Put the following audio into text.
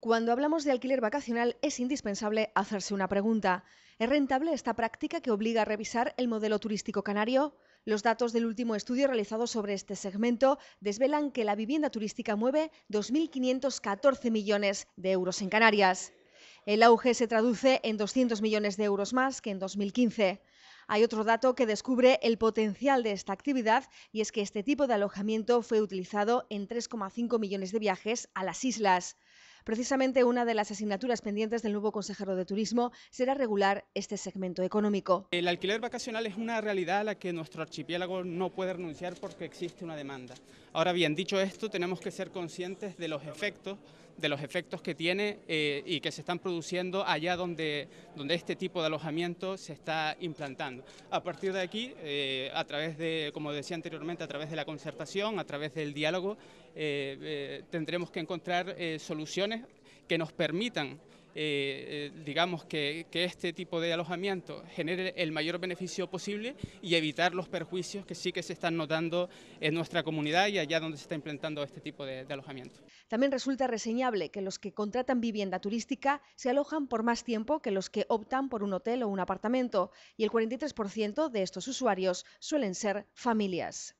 Cuando hablamos de alquiler vacacional es indispensable hacerse una pregunta. ¿Es rentable esta práctica que obliga a revisar el modelo turístico canario? Los datos del último estudio realizado sobre este segmento desvelan que la vivienda turística mueve 2.514 millones de euros en Canarias. El auge se traduce en 200 millones de euros más que en 2015. Hay otro dato que descubre el potencial de esta actividad y es que este tipo de alojamiento fue utilizado en 3,5 millones de viajes a las islas. Precisamente una de las asignaturas pendientes del nuevo consejero de Turismo será regular este segmento económico. El alquiler vacacional es una realidad a la que nuestro archipiélago no puede renunciar porque existe una demanda. Ahora bien, dicho esto, tenemos que ser conscientes de los efectos de los efectos que tiene eh, y que se están produciendo allá donde, donde este tipo de alojamiento se está implantando. A partir de aquí, eh, a través de, como decía anteriormente, a través de la concertación, a través del diálogo, eh, tendremos que encontrar soluciones que nos permitan eh, eh, digamos que, este tipo de alojamiento genere el mayor beneficio posible y evitar los perjuicios que sí que se están notando en nuestra comunidad y allá donde se está implantando este tipo de, de alojamiento. También resulta reseñable que los que contratan vivienda turística se alojan por más tiempo que los que optan por un hotel o un apartamento y el 43% de estos usuarios suelen ser familias.